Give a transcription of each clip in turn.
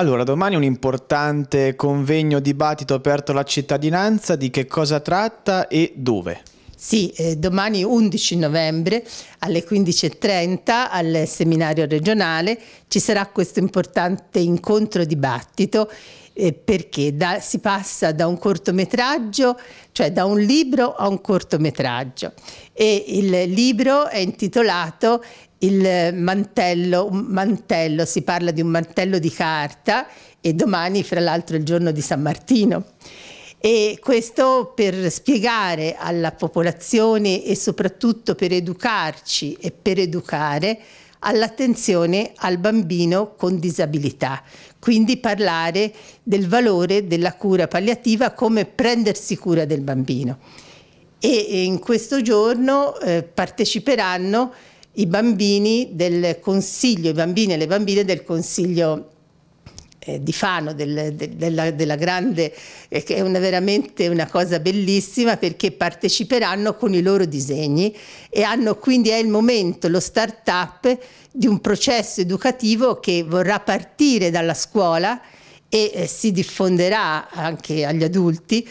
Allora, domani un importante convegno dibattito aperto alla cittadinanza di che cosa tratta e dove. Sì, eh, domani 11 novembre alle 15.30 al seminario regionale ci sarà questo importante incontro dibattito eh, perché da, si passa da un cortometraggio, cioè da un libro a un cortometraggio e il libro è intitolato il mantello, un mantello, si parla di un mantello di carta e domani fra l'altro è il giorno di San Martino e questo per spiegare alla popolazione e soprattutto per educarci e per educare all'attenzione al bambino con disabilità. Quindi parlare del valore della cura palliativa come prendersi cura del bambino. E in questo giorno eh, parteciperanno i bambini del consiglio, i bambini e le bambine del consiglio eh, di Fano, del, de, della, della, grande, eh, che è una, veramente una cosa bellissima perché parteciperanno con i loro disegni e hanno quindi è il momento, lo start-up di un processo educativo che vorrà partire dalla scuola e eh, si diffonderà anche agli adulti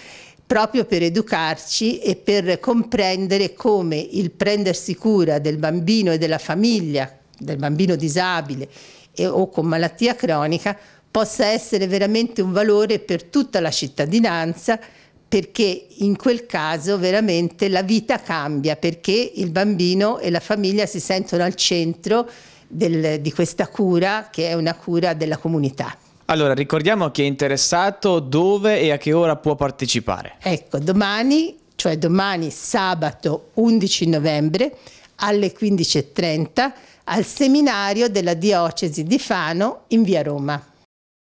proprio per educarci e per comprendere come il prendersi cura del bambino e della famiglia, del bambino disabile e, o con malattia cronica possa essere veramente un valore per tutta la cittadinanza perché in quel caso veramente la vita cambia, perché il bambino e la famiglia si sentono al centro del, di questa cura che è una cura della comunità. Allora, ricordiamo a chi è interessato dove e a che ora può partecipare. Ecco, domani, cioè domani sabato 11 novembre alle 15.30 al seminario della diocesi di Fano in via Roma.